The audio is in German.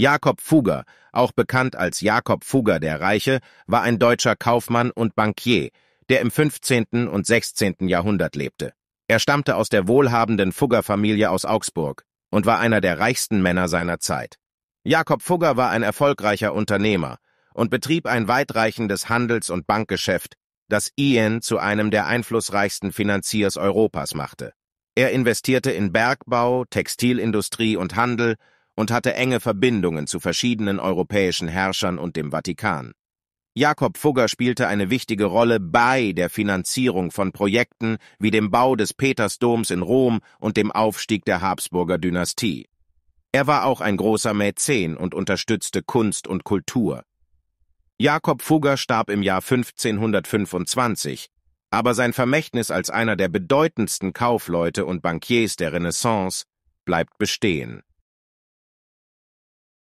Jakob Fugger, auch bekannt als Jakob Fugger der Reiche, war ein deutscher Kaufmann und Bankier, der im 15. und 16. Jahrhundert lebte. Er stammte aus der wohlhabenden Fugger-Familie aus Augsburg und war einer der reichsten Männer seiner Zeit. Jakob Fugger war ein erfolgreicher Unternehmer und betrieb ein weitreichendes Handels- und Bankgeschäft, das Ian zu einem der einflussreichsten Finanziers Europas machte. Er investierte in Bergbau, Textilindustrie und Handel, und hatte enge Verbindungen zu verschiedenen europäischen Herrschern und dem Vatikan. Jakob Fugger spielte eine wichtige Rolle bei der Finanzierung von Projekten wie dem Bau des Petersdoms in Rom und dem Aufstieg der Habsburger Dynastie. Er war auch ein großer Mäzen und unterstützte Kunst und Kultur. Jakob Fugger starb im Jahr 1525, aber sein Vermächtnis als einer der bedeutendsten Kaufleute und Bankiers der Renaissance bleibt bestehen.